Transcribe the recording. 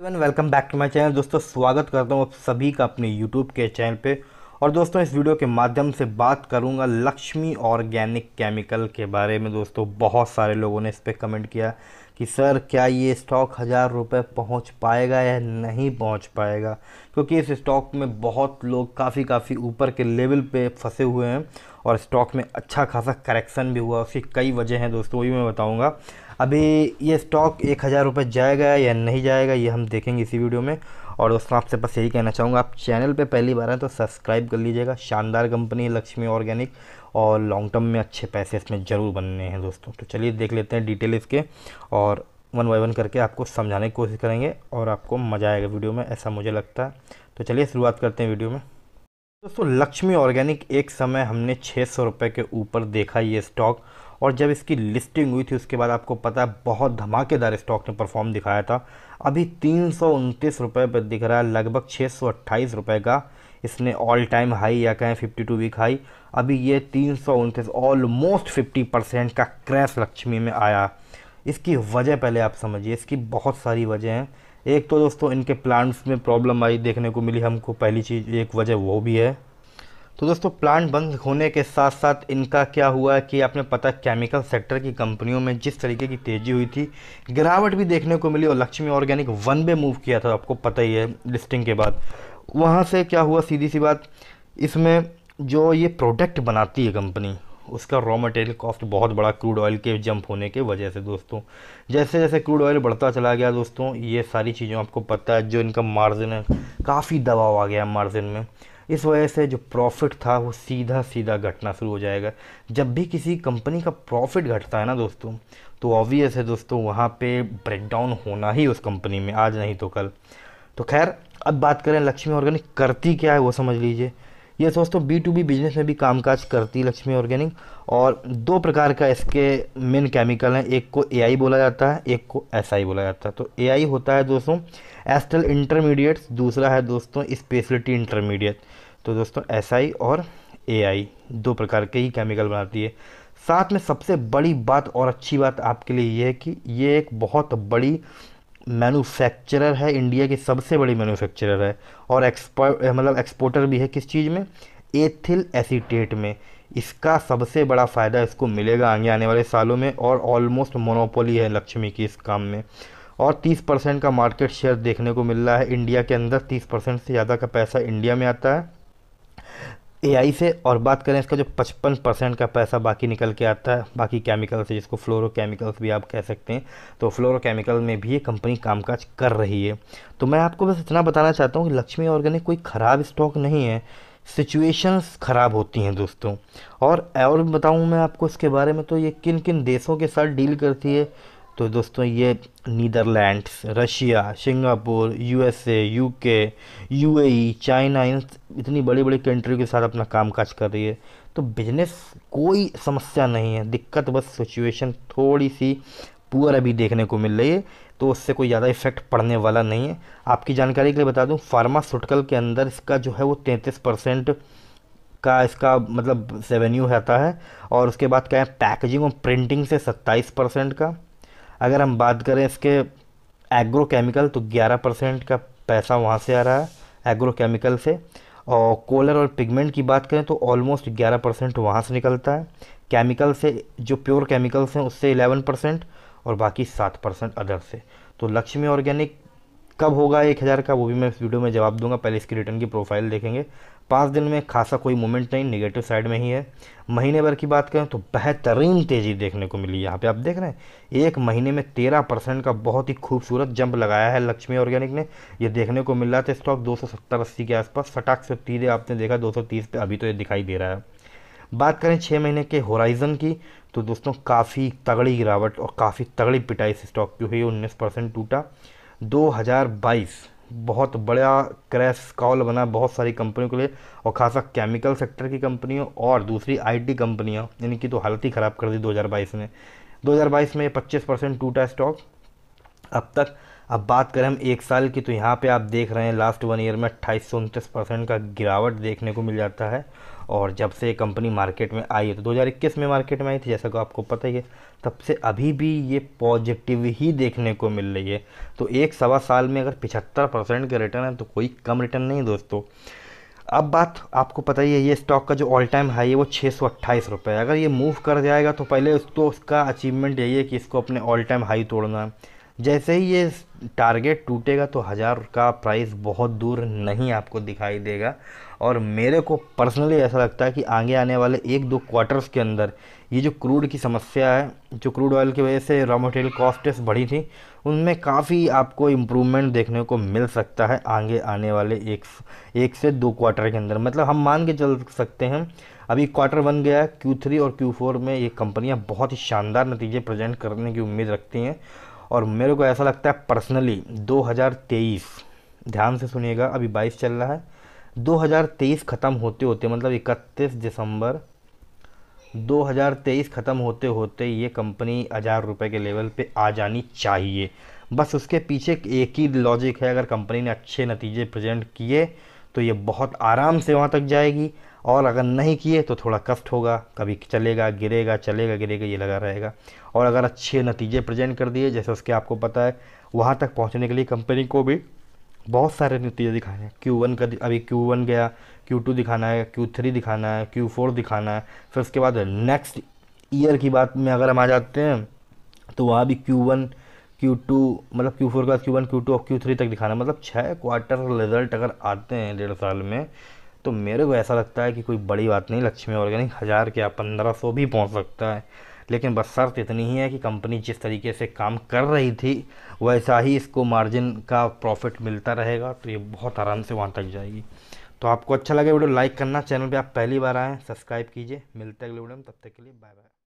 Avon welcome back to my channel दोस्तों स्वागत करता हूँ आप सभी का अपने यूट्यूब के चैनल पे और दोस्तों इस वीडियो के माध्यम से बात करूँगा लक्ष्मी ऑर्गेनिक केमिकल के बारे में दोस्तों बहुत सारे लोगों ने इस पर कमेंट किया कि सर क्या ये स्टॉक हज़ार रुपये पहुँच पाएगा या नहीं पहुँच पाएगा क्योंकि इस स्टॉक में बहुत लोग काफ़ी काफ़ी ऊपर के लेवल पर फंसे हुए हैं और स्टॉक में अच्छा खासा करेक्शन भी हुआ उसकी कई वजह हैं दोस्तों वही मैं बताऊँगा अभी ये स्टॉक एक हज़ार रुपये जाएगा या नहीं जाएगा ये हम देखेंगे इसी वीडियो में और दोस्तों आपसे बस यही कहना चाहूँगा आप चैनल पे पहली बार हैं तो सब्सक्राइब कर लीजिएगा शानदार कंपनी लक्ष्मी ऑर्गेनिक और लॉन्ग टर्म में अच्छे पैसे इसमें ज़रूर बनने हैं दोस्तों तो चलिए देख लेते हैं डिटेल इसके और वन बाई वन करके आपको समझाने की कोशिश करेंगे और आपको मज़ा आएगा वीडियो में ऐसा मुझे लगता है तो चलिए शुरुआत करते हैं वीडियो में दोस्तों लक्ष्मी ऑर्गेनिक एक समय हमने छः सौ रुपये के ऊपर देखा ये स्टॉक और जब इसकी लिस्टिंग हुई थी उसके बाद आपको पता है बहुत धमाकेदार स्टॉक ने परफॉर्म दिखाया था अभी तीन सौ उनतीस रुपये पर दिख रहा है लगभग छः सौ अट्ठाईस का इसने ऑल टाइम हाई या कहें फिफ्टी टू वीक हाई अभी ये तीन सौ उनतीस ऑलमोस्ट फिफ्टी परसेंट का क्रैश लक्ष्मी में आया इसकी वजह पहले आप समझिए इसकी बहुत सारी वजह हैं एक तो दोस्तों इनके प्लांट्स में प्रॉब्लम आई देखने को मिली हमको पहली चीज़ एक वजह वो भी है तो दोस्तों प्लांट बंद होने के साथ साथ इनका क्या हुआ कि आपने पता केमिकल सेक्टर की कंपनियों में जिस तरीके की तेज़ी हुई थी गिरावट भी देखने को मिली और लक्ष्मी ऑर्गेनिक वन पे मूव किया था आपको पता ही है लिस्टिंग के बाद वहाँ से क्या हुआ सीधी सी बात इसमें जो ये प्रोडक्ट बनाती है कंपनी उसका रॉ मटेरियल कॉस्ट बहुत बड़ा क्रूड ऑयल के जंप होने के वजह से दोस्तों जैसे जैसे क्रूड ऑयल बढ़ता चला गया दोस्तों ये सारी चीज़ों आपको पता है जो इनका मार्जिन है काफ़ी दबाव आ गया मार्जिन में इस वजह से जो प्रॉफिट था वो सीधा सीधा घटना शुरू हो जाएगा जब भी किसी कंपनी का प्रॉफिट घटता है ना दोस्तों तो ऑब्वियस है दोस्तों वहाँ पे ब्रेकडाउन होना ही उस कंपनी में आज नहीं तो कल तो खैर अब बात करें लक्ष्मी ऑर्गेनिक करती क्या है वो समझ लीजिए ये दोस्तों बी टू बी बिजनेस में भी कामकाज करती लक्ष्मी ऑर्गेनिक और दो प्रकार का इसके मेन केमिकल हैं एक को एआई बोला जाता है एक को एसआई बोला जाता है तो एआई होता है दोस्तों एस्टल इंटरमीडिएट्स दूसरा है दोस्तों स्पेशलिटी इंटरमीडिएट तो दोस्तों एसआई और एआई दो प्रकार के ही केमिकल बनाती है साथ में सबसे बड़ी बात और अच्छी बात आपके लिए ये है कि ये एक बहुत बड़ी मैन्युफैक्चरर है इंडिया की सबसे बड़ी मैन्युफैक्चरर है और एक्सपोर्ट मतलब एक्सपोर्टर भी है किस चीज़ में एथिल एसीटेट में इसका सबसे बड़ा फ़ायदा इसको मिलेगा आगे आने वाले सालों में और ऑलमोस्ट मोनोपोली है लक्ष्मी की इस काम में और 30 परसेंट का मार्केट शेयर देखने को मिल रहा है इंडिया के अंदर 30 परसेंट से ज़्यादा का पैसा इंडिया में आता है एआई से और बात करें इसका जो 55 परसेंट का पैसा बाकी निकल के आता है बाकी केमिकल से जिसको केमिकल्स भी आप कह सकते हैं तो केमिकल में भी ये कंपनी कामकाज कर रही है तो मैं आपको बस इतना बताना चाहता हूँ कि लक्ष्मी ऑर्गेनिक कोई ख़राब स्टॉक नहीं है सिचुएशंस ख़राब होती हैं दोस्तों और और बताऊँ मैं आपको इसके बारे में तो ये किन किन देशों के साथ डील करती है तो दोस्तों ये Netherlands Russia Singapore USA UK UAE China इन इतनी बड़ी बड़ी कंट्री के साथ अपना कामकाज कर रही है तो बिजनेस कोई समस्या नहीं है दिक्कत बस सिचुएशन थोड़ी सी पुअर अभी देखने को मिल रही है तो उससे कोई ज़्यादा इफेक्ट पड़ने वाला नहीं है आपकी जानकारी के लिए बता दूँ फार्मास्यूटिकल के अंदर इसका जो है वो तैंतीस परसेंट का इसका मतलब रेवेन्यू रहता है और उसके बाद क्या है पैकेजिंग और प्रिंटिंग से सत्ताईस परसेंट का अगर हम बात करें इसके एग्रो केमिकल तो 11 परसेंट का पैसा वहाँ से आ रहा है एग्रो केमिकल से और कोलर और पिगमेंट की बात करें तो ऑलमोस्ट 11 परसेंट वहाँ से निकलता है केमिकल से जो प्योर केमिकल्स हैं उससे 11 परसेंट और बाकी 7 परसेंट अदर से तो लक्ष्मी ऑर्गेनिक कब होगा एक हज़ार का वो भी मैं इस वीडियो में जवाब दूंगा पहले इसकी रिटर्न की प्रोफाइल देखेंगे पाँच दिन में खासा कोई मूवमेंट नहीं निगेटिव साइड में ही है महीने भर की बात करें तो बेहतरीन तेज़ी देखने को मिली यहाँ पे आप देख रहे हैं एक महीने में तेरह परसेंट का बहुत ही खूबसूरत जंप लगाया है लक्ष्मी ऑर्गेनिक ने ये देखने को मिल रहा था स्टॉक दो सौ सत्तर अस्सी के आसपास सटाक से सीधे आपने देखा दो सौ तीस अभी तो ये दिखाई दे रहा है बात करें छः महीने के होराइज़न की तो दोस्तों काफ़ी तगड़ी गिरावट और काफ़ी तगड़ी पिटाई इस स्टॉक की हुई उन्नीस परसेंट टूटा 2022 बहुत बड़ा क्रैश कॉल बना बहुत सारी कंपनियों के लिए और खासा केमिकल सेक्टर की कंपनियों और दूसरी आईटी कंपनियां इनकी तो हालत ही ख़राब कर दी 2022 में 2022 में 25 परसेंट टूटा स्टॉक अब तक अब बात करें हम एक साल की तो यहाँ पे आप देख रहे हैं लास्ट वन ईयर में अट्ठाईस सौ उनतीस परसेंट का गिरावट देखने को मिल जाता है और जब से कंपनी मार्केट में आई है तो 2021 में मार्केट में आई थी जैसा कि आपको पता ही है तब से अभी भी ये पॉजिटिव ही देखने को मिल रही है तो एक सवा साल में अगर पिछहत्तर परसेंट का रिटर्न है तो कोई कम रिटर्न नहीं दोस्तों अब बात आपको पता ही है ये स्टॉक का जो ऑल टाइम हाई है वो छः सौ अट्ठाईस रुपये अगर ये मूव कर जाएगा तो पहले उसको उसका अचीवमेंट यही है कि इसको अपने ऑल टाइम हाई तोड़ना है जैसे ही ये टारगेट टूटेगा तो हज़ार का प्राइस बहुत दूर नहीं आपको दिखाई देगा और मेरे को पर्सनली ऐसा लगता है कि आगे आने वाले एक दो क्वार्टर्स के अंदर ये जो क्रूड की समस्या है जो क्रूड ऑयल की वजह से रॉ मटेरियल कॉस्टेस बढ़ी थी उनमें काफ़ी आपको इम्प्रूवमेंट देखने को मिल सकता है आगे आने वाले एक एक से दो क्वार्टर के अंदर मतलब हम मान के चल सकते हैं अभी क्वार्टर बन गया है क्यू थ्री और क्यू फोर में ये कंपनियाँ बहुत ही शानदार नतीजे प्रजेंट करने की उम्मीद रखती हैं और मेरे को ऐसा लगता है पर्सनली 2023 ध्यान से सुनिएगा अभी बाईस चल रहा है 2023 ख़त्म होते होते मतलब 31 दिसंबर 2023 ख़त्म होते होते ये कंपनी हज़ार रुपये के लेवल पे आ जानी चाहिए बस उसके पीछे एक ही लॉजिक है अगर कंपनी ने अच्छे नतीजे प्रेजेंट किए तो ये बहुत आराम से वहाँ तक जाएगी और अगर नहीं किए तो थोड़ा कष्ट होगा कभी चलेगा गिरेगा चलेगा गिरेगा ये लगा रहेगा और अगर अच्छे नतीजे प्रेजेंट कर दिए जैसे उसके आपको पता है वहाँ तक पहुँचने के लिए कंपनी को भी बहुत सारे नतीजे दिखाने हैं क्यू वन का अभी क्यू वन गया क्यू टू दिखाना है क्यू थ्री दिखाना है क्यू फोर दिखाना है फिर उसके बाद नेक्स्ट ईयर की बात में अगर हम आ जाते हैं तो वहाँ भी क्यू वन क्यू टू मतलब क्यू फोर के बाद क्यू वन क्यू टू और क्यू थ्री तक दिखाना मतलब छः क्वार्टर रिजल्ट अगर आते हैं डेढ़ साल में तो मेरे को ऐसा लगता है कि कोई बड़ी बात नहीं लक्ष्मी ऑर्गेनिक हज़ार के या पंद्रह सौ भी पहुंच सकता है लेकिन बस शर्त इतनी ही है कि कंपनी जिस तरीके से काम कर रही थी वैसा ही इसको मार्जिन का प्रॉफिट मिलता रहेगा तो ये बहुत आराम से वहाँ तक जाएगी तो आपको अच्छा लगे वीडियो लाइक करना चैनल पे आप पहली बार आएँ सब्सक्राइब कीजिए मिलते अगले वीडियो में तब तक के लिए बाय बाय